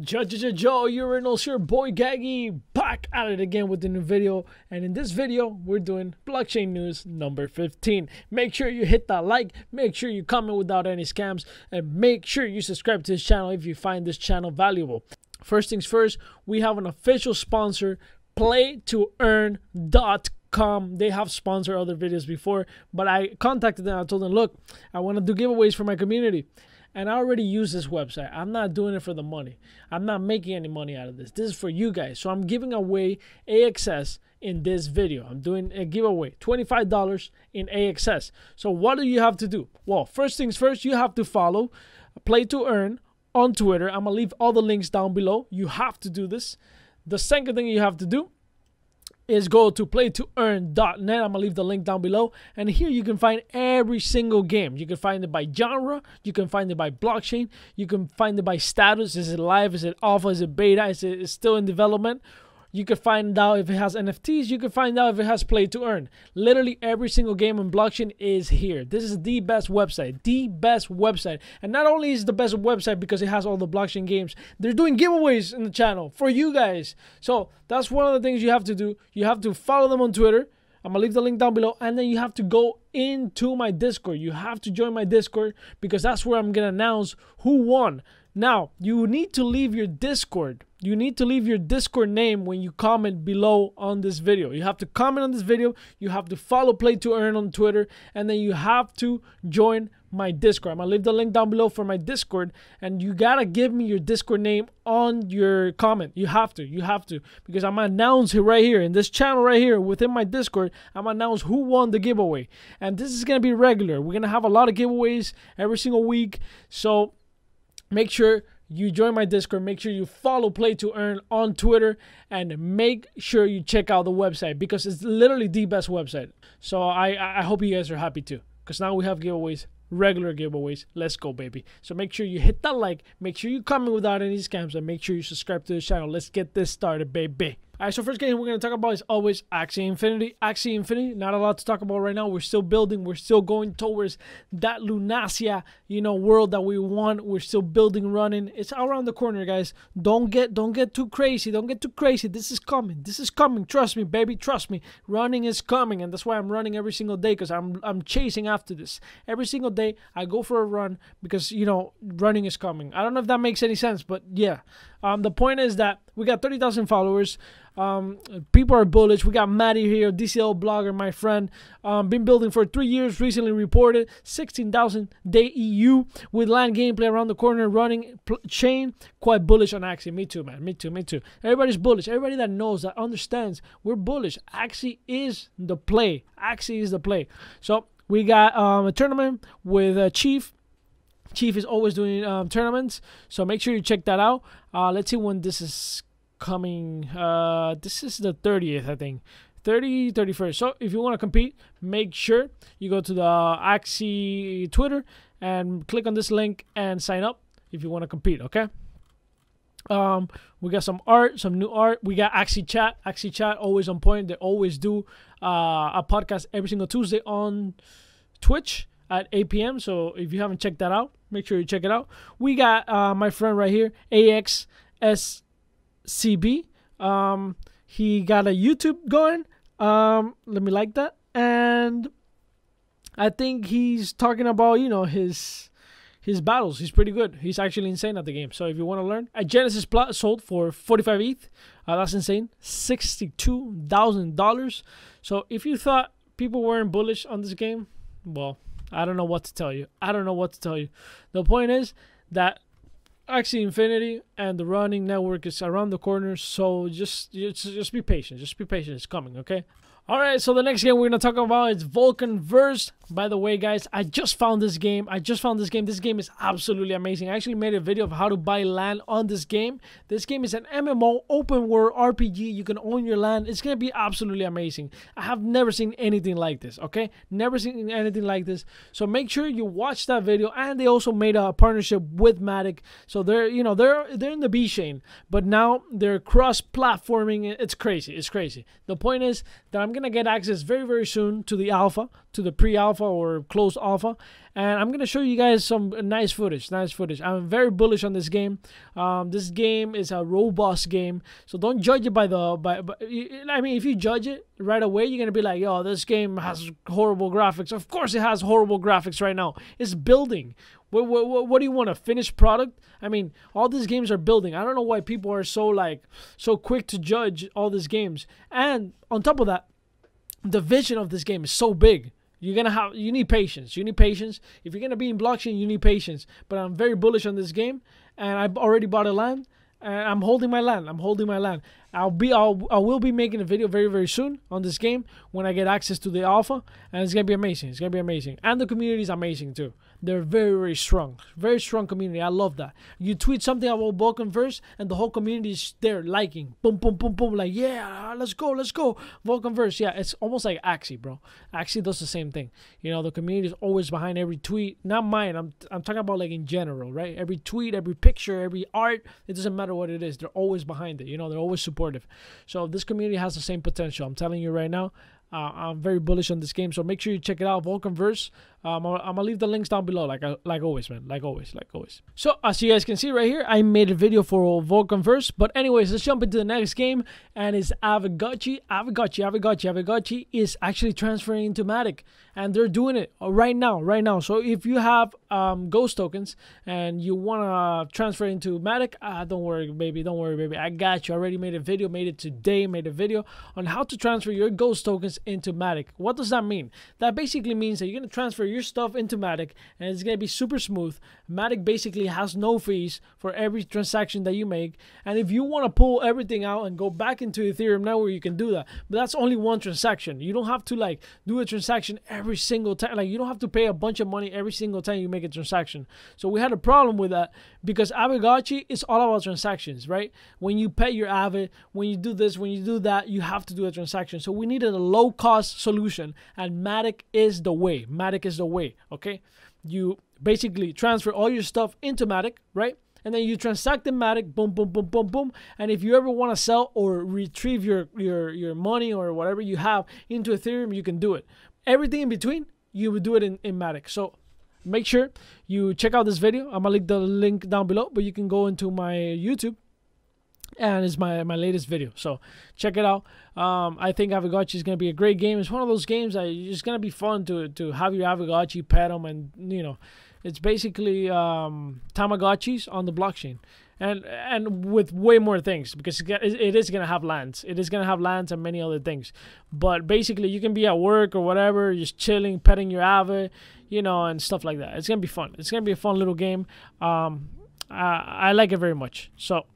Judge Joe Urinals here, boy Gaggy, back at it again with a new video. And in this video, we're doing blockchain news number 15. Make sure you hit that like, make sure you comment without any scams, and make sure you subscribe to this channel if you find this channel valuable. First things first, we have an official sponsor, playtoearn.com com they have sponsored other videos before but i contacted them i told them look i want to do giveaways for my community and I already use this website. I'm not doing it for the money. I'm not making any money out of this. This is for you guys. So I'm giving away AXS in this video. I'm doing a giveaway, $25 in AXS. So what do you have to do? Well, first things first, you have to follow Play to Earn on Twitter. I'm going to leave all the links down below. You have to do this. The second thing you have to do is go to playtoearn.net. I'm going to leave the link down below. And here you can find every single game. You can find it by genre. You can find it by blockchain. You can find it by status. Is it live? Is it alpha? Is it beta? Is it still in development? You can find out if it has NFTs. You can find out if it has play to earn. Literally every single game on blockchain is here. This is the best website, the best website. And not only is the best website because it has all the blockchain games, they're doing giveaways in the channel for you guys. So that's one of the things you have to do. You have to follow them on Twitter. I'm gonna leave the link down below, and then you have to go into my Discord. You have to join my Discord because that's where I'm gonna announce who won. Now, you need to leave your Discord you need to leave your Discord name when you comment below on this video. You have to comment on this video, you have to follow Play to Earn on Twitter, and then you have to join my Discord. I'm gonna leave the link down below for my Discord, and you gotta give me your Discord name on your comment. You have to, you have to, because I'm gonna announce it right here in this channel right here within my Discord. I'm gonna announce who won the giveaway, and this is gonna be regular. We're gonna have a lot of giveaways every single week, so make sure you join my Discord, make sure you follow Play to Earn on Twitter, and make sure you check out the website because it's literally the best website. So I I hope you guys are happy too because now we have giveaways, regular giveaways. Let's go, baby! So make sure you hit that like, make sure you comment without any scams, and make sure you subscribe to the channel. Let's get this started, baby. All right, so first game we're going to talk about is always Axie Infinity. Axie Infinity, not a lot to talk about right now. We're still building. We're still going towards that Lunasia, you know, world that we want. We're still building, running. It's all around the corner, guys. Don't get don't get too crazy. Don't get too crazy. This is coming. This is coming. Trust me, baby. Trust me. Running is coming, and that's why I'm running every single day because I'm I'm chasing after this. Every single day I go for a run because you know running is coming. I don't know if that makes any sense, but yeah. Um, the point is that we got 30,000 followers. Um, people are bullish. We got Maddie here, DCL blogger, my friend. Um, been building for three years. Recently reported 16,000 day EU with land gameplay around the corner, running chain. Quite bullish on Axie. Me too, man. Me too. Me too. Everybody's bullish. Everybody that knows that understands, we're bullish. Axie is the play. Axie is the play. So we got um, a tournament with uh, Chief Chief is always doing um, tournaments, so make sure you check that out. Uh, let's see when this is coming. Uh, this is the 30th, I think. 30, 31st. So if you want to compete, make sure you go to the Axie Twitter and click on this link and sign up if you want to compete, okay? Um, we got some art, some new art. We got Axie Chat. Axie Chat always on point. They always do uh, a podcast every single Tuesday on Twitch at 8 p.m. So if you haven't checked that out, Make sure you check it out. We got uh, my friend right here, AXSCB. Um, he got a YouTube going. Um, let me like that. And I think he's talking about, you know, his his battles. He's pretty good. He's actually insane at the game. So if you want to learn, a Genesis plot sold for 45 ETH. Uh, that's insane. $62,000. So if you thought people weren't bullish on this game, well, I don't know what to tell you. I don't know what to tell you. The point is that Axie Infinity and the running network is around the corner, so just just just be patient. Just be patient. It's coming, okay? All right, so the next game we're going to talk about is Vulcan Verse. By the way, guys, I just found this game. I just found this game. This game is absolutely amazing. I actually made a video of how to buy land on this game. This game is an MMO open world RPG. You can own your land. It's going to be absolutely amazing. I have never seen anything like this, okay? Never seen anything like this. So make sure you watch that video and they also made a partnership with Matic. So they're, you know, they're they're in the B chain, but now they're cross-platforming. It's crazy. It's crazy. The point is that I'm going going to get access very, very soon to the alpha, to the pre-alpha or close alpha. And I'm going to show you guys some nice footage, nice footage. I'm very bullish on this game. Um, this game is a robust game. So don't judge it by the, by, by I mean, if you judge it right away, you're going to be like, yo, this game has horrible graphics. Of course it has horrible graphics right now. It's building. What, what, what, do you want a finished product i mean all these games are building i don't know why people are so like so quick to judge all these games and on top of that the vision of this game is so big. You're gonna have you need patience. You need patience. If you're gonna be in blockchain, you need patience. But I'm very bullish on this game, and I've already bought a land, and I'm holding my land. I'm holding my land. I'll be I'll, I will be making a video very very soon on this game when I get access to the alpha, and it's gonna be amazing. It's gonna be amazing, and the community is amazing too. They're very, very strong. Very strong community. I love that. You tweet something about Vulcan Verse, and the whole community is there liking. Boom, boom, boom, boom. Like, yeah, let's go, let's go. Vulcan Verse. Yeah, it's almost like Axie, bro. Axie does the same thing. You know, the community is always behind every tweet. Not mine. I'm, I'm talking about like in general, right? Every tweet, every picture, every art. It doesn't matter what it is. They're always behind it. You know, they're always supportive. So this community has the same potential. I'm telling you right now. Uh, I'm very bullish on this game, so make sure you check it out. Vulcanverse, um, I'm gonna leave the links down below, like uh, like always, man, like always, like always. So as you guys can see right here, I made a video for Volcanverse. but anyways, let's jump into the next game, and it's Avagachi. Avagachi, Avagachi, Avagachi is actually transferring into Matic, and they're doing it right now, right now. So if you have um, Ghost tokens and you wanna transfer into Matic, uh, don't worry, baby, don't worry, baby, I got you. I already made a video, made it today, made a video on how to transfer your Ghost tokens into Matic. What does that mean? That basically means that you're gonna transfer your stuff into Matic, and it's gonna be super smooth. Matic basically has no fees for every transaction that you make. And if you want to pull everything out and go back into Ethereum network, you can do that. But that's only one transaction. You don't have to like do a transaction every single time. Like you don't have to pay a bunch of money every single time you make a transaction. So we had a problem with that because Avigachi is all about transactions, right? When you pay your Avid, when you do this, when you do that, you have to do a transaction. So we needed a low cost solution and Matic is the way. Matic is the way, okay? you basically transfer all your stuff into Matic, right? And then you transact in Matic, boom, boom, boom, boom, boom. And if you ever want to sell or retrieve your, your, your money or whatever you have into Ethereum, you can do it. Everything in between, you would do it in, in Matic. So make sure you check out this video. I'm going to link the link down below, but you can go into my YouTube and it's my my latest video. So check it out. Um, I think Avagachi is gonna be a great game. It's one of those games that it's gonna be fun to to have your Avagachi pet them, and you know, it's basically um, Tamagotchis on the blockchain. And, and with way more things because it is going to have lands. It is going to have lands and many other things. But basically, you can be at work or whatever, just chilling, petting your ave, you know, and stuff like that. It's going to be fun. It's going to be a fun little game. Um, I, I like it very much. So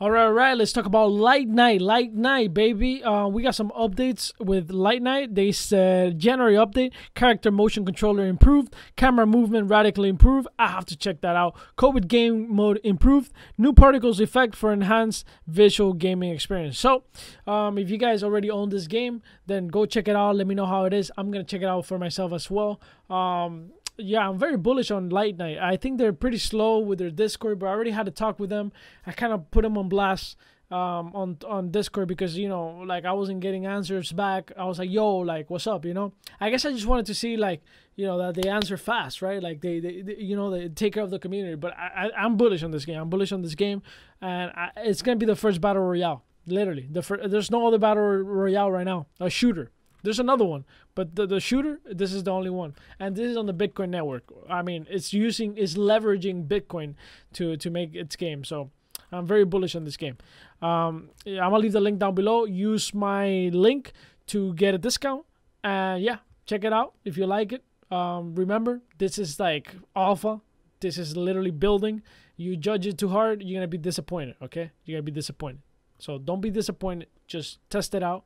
all right, all right. Let's talk about Light Night. Light Night, baby. Uh, we got some updates with Light Night. They said January update, character motion controller improved, camera movement radically improved. I have to check that out. COVID game mode improved, new particles effect for enhanced visual gaming experience. So, um, if you guys already own this game, then go check it out. Let me know how it is. I'm gonna check it out for myself as well. Um, yeah, I'm very bullish on Light Knight. I think they're pretty slow with their Discord, but I already had a talk with them. I kind of put them on blast um, on on Discord because you know, like I wasn't getting answers back. I was like, "Yo, like, what's up?" You know. I guess I just wanted to see like you know that they answer fast, right? Like they, they, they you know, they take care of the community. But I, I, am bullish on this game. I'm bullish on this game, and I, it's gonna be the first battle royale. Literally, the fir- there's no other battle royale right now. A shooter. There's another one, but the, the shooter, this is the only one. And this is on the Bitcoin network. I mean, it's using, it's leveraging Bitcoin to, to make its game. So I'm very bullish on this game. Um, I'm going to leave the link down below. Use my link to get a discount. And yeah, check it out if you like it. Um, remember, this is like alpha. This is literally building. You judge it too hard, you're going to be disappointed, okay? You're going to be disappointed. So don't be disappointed. Just test it out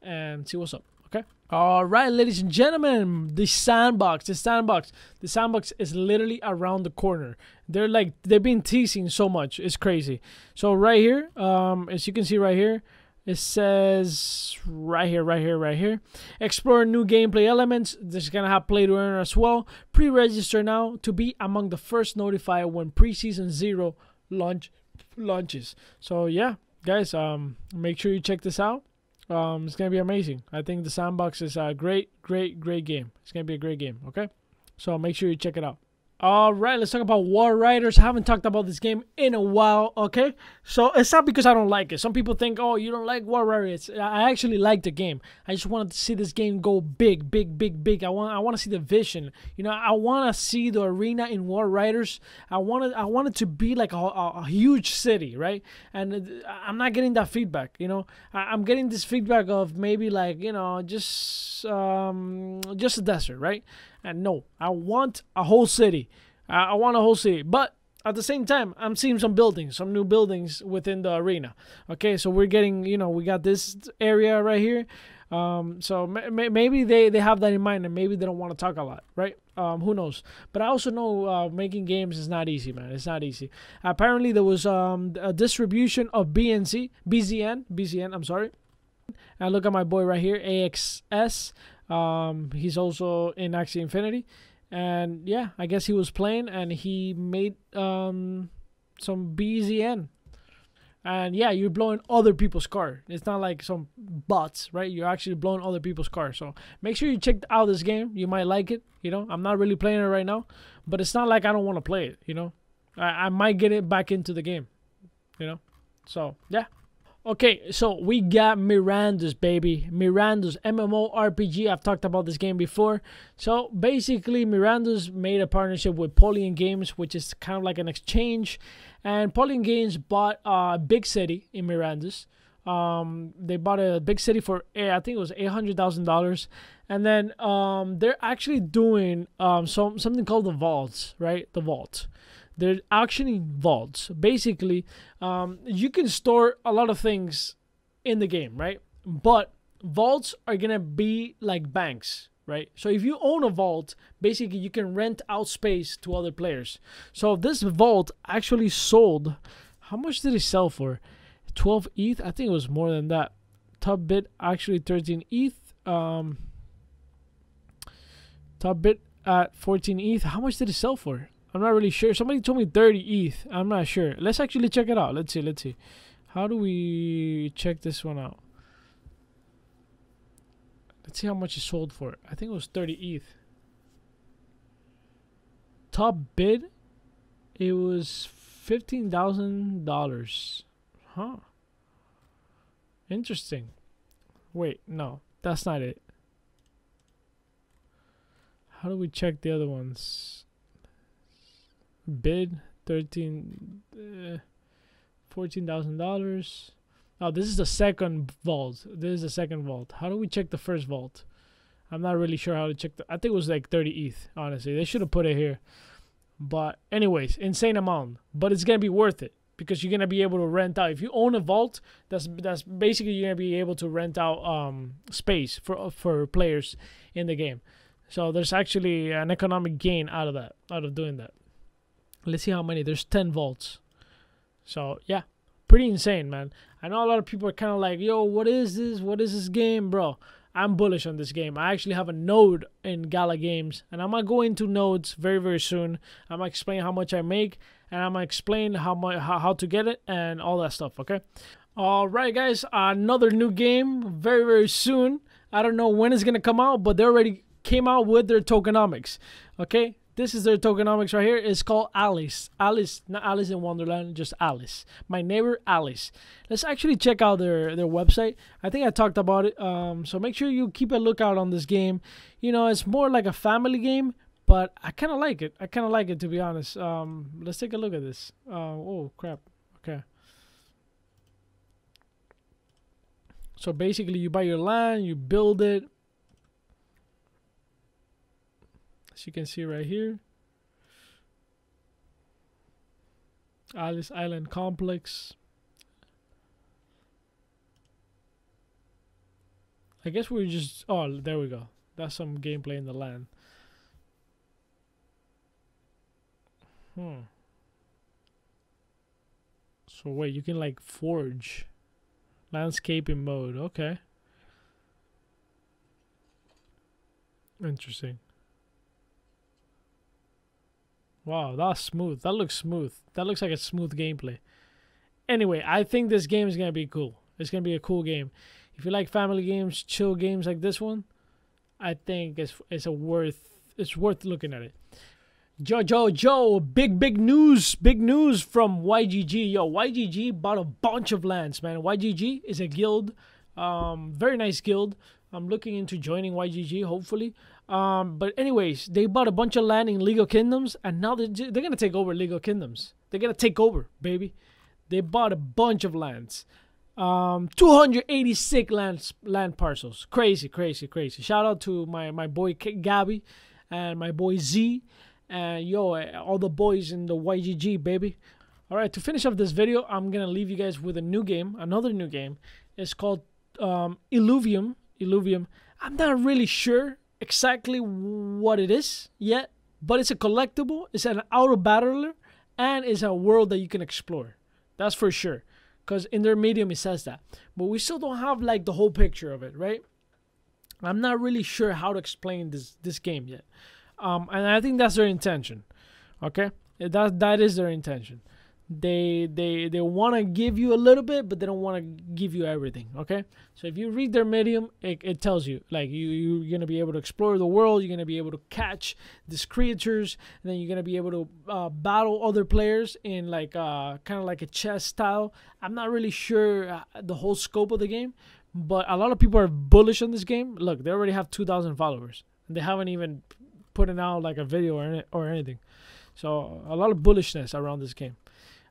and see what's up. Okay. All right, ladies and gentlemen, the sandbox, the sandbox, the sandbox is literally around the corner. They're like they've been teasing so much, it's crazy. So right here, um, as you can see right here, it says right here, right here, right here, explore new gameplay elements. This is gonna have play to earn as well. Pre-register now to be among the first notified when preseason zero launch launches. So yeah, guys, um, make sure you check this out. Um, it's gonna be amazing. I think the sandbox is a great, great, great game. It's gonna be a great game. Okay, so make sure you check it out. All right, let's talk about War Riders. I haven't talked about this game in a while, okay? So it's not because I don't like it. Some people think, oh, you don't like War Riders. I actually like the game. I just wanted to see this game go big, big, big, big. I want, I want to see the vision. You know, I want to see the arena in War Riders. I wanted, I wanted to be like a, a, a, huge city, right? And uh, I'm not getting that feedback. You know, I, am getting this feedback of maybe like, you know, just, um, just a desert, right? And uh, no, I want a whole city. Uh, I want a whole city. But at the same time, I'm seeing some buildings, some new buildings within the arena. Okay, so we're getting, you know, we got this area right here. Um, so maybe they, they have that in mind and maybe they don't want to talk a lot, right? Um, who knows? But I also know uh, making games is not easy, man. It's not easy. Apparently, there was um, a distribution of BNC, BZN, BZN, I'm sorry. And look at my boy right here, AXS. Um, he's also in Axie Infinity, and yeah, I guess he was playing and he made um, some BZN. And yeah, you're blowing other people's car. It's not like some bots, right? You're actually blowing other people's car. So make sure you check out this game. You might like it. You know, I'm not really playing it right now, but it's not like I don't want to play it. You know, I, I might get it back into the game. You know, so yeah. Okay, so we got Miranda's, baby. Miranda's MMO RPG. I've talked about this game before. So basically, Miranda's made a partnership with Polian Games, which is kind of like an exchange. And Polian Games bought a uh, big city in Miranda's. Um, they bought a big city for eh, I think it was eight hundred thousand dollars, and then um, they're actually doing um, some something called the vaults, right? The vault. They're actually vaults. Basically, um, you can store a lot of things in the game, right? But vaults are gonna be like banks, right? So if you own a vault, basically you can rent out space to other players. So this vault actually sold. How much did it sell for? 12 ETH? I think it was more than that. Top bit actually 13 ETH. Um, top bit at 14 ETH. How much did it sell for? I'm not really sure. Somebody told me 30 ETH. I'm not sure. Let's actually check it out. Let's see. Let's see. How do we check this one out? Let's see how much it sold for. I think it was 30 ETH. Top bid, it was $15,000. Huh. Interesting. Wait, no. That's not it. How do we check the other ones? bid 13 uh, dollars Now, this is the second vault. This is the second vault. How do we check the first vault? I'm not really sure how to check. The, I think it was like 30 ETH, honestly. They should have put it here. But anyways, insane amount. But it's going to be worth it because you're going to be able to rent out. If you own a vault, that's that's basically you're going to be able to rent out um, space for for players in the game. So there's actually an economic gain out of that, out of doing that. Let's see how many. There's 10 volts. So, yeah. Pretty insane, man. I know a lot of people are kind of like, yo, what is this? What is this game, bro? I'm bullish on this game. I actually have a node in Gala Games, and I'm gonna go into nodes very, very soon. I'm gonna explain how much I make, and I'm gonna explain how much how, how to get it and all that stuff. Okay. All right, guys. Another new game very, very soon. I don't know when it's gonna come out, but they already came out with their tokenomics. Okay, this is their tokenomics right here. It's called Alice. Alice, not Alice in Wonderland, just Alice. My neighbor Alice. Let's actually check out their, their website. I think I talked about it. Um, so make sure you keep a lookout on this game. You know, it's more like a family game, but I kind of like it. I kind of like it, to be honest. Um, let's take a look at this. Uh, oh, crap. Okay. So basically, you buy your land, you build it, as you can see right here. Alice Island Complex. I guess we're just... Oh, there we go. That's some gameplay in the land. Hmm. So wait, you can like forge. Landscaping mode, okay. Interesting. Wow, that's smooth. That looks smooth. That looks like a smooth gameplay. Anyway, I think this game is going to be cool. It's going to be a cool game. If you like family games, chill games like this one, I think it's it's a worth it's worth looking at it. Joe, Joe, Joe, big, big news, big news from YGG. Yo, YGG bought a bunch of lands, man. YGG is a guild, um, very nice guild. I'm looking into joining YGG, hopefully. Um, but anyways, they bought a bunch of land in Legal Kingdoms, and now they're, they're gonna take over Legal Kingdoms. They're gonna take over, baby. They bought a bunch of lands, um, 286 land land parcels. Crazy, crazy, crazy. Shout out to my my boy K- Gabby, and my boy Z, and yo, eh, all the boys in the YGG, baby. All right, to finish up this video, I'm gonna leave you guys with a new game, another new game. It's called um, Illuvium. Illuvium. I'm not really sure exactly what it is yet, but it's a collectible, it's an auto battler, and it's a world that you can explore. That's for sure. Because in their medium, it says that. But we still don't have like the whole picture of it, right? I'm not really sure how to explain this this game yet. Um, and I think that's their intention. Okay? That that is their intention they they they want to give you a little bit but they don't want to give you everything okay so if you read their medium it, it tells you like you you're going to be able to explore the world you're going to be able to catch these creatures and then you're going to be able to uh, battle other players in like uh, kind of like a chess style i'm not really sure uh, the whole scope of the game but a lot of people are bullish on this game look they already have 2000 followers and they haven't even putting out like a video or, or anything so a lot of bullishness around this game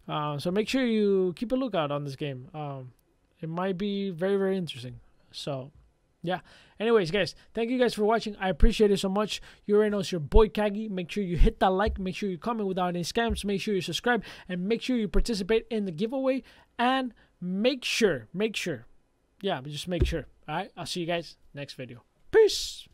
uh, so make sure you keep a lookout on this game. Um, it might be very, very interesting. So, yeah. Anyways, guys, thank you guys for watching. I appreciate it so much. You already know it's your boy Kagi. Make sure you hit that like. Make sure you comment without any scams. Make sure you subscribe. And make sure you participate in the giveaway. And make sure, make sure. Yeah, just make sure. All right. I'll see you guys next video. Peace.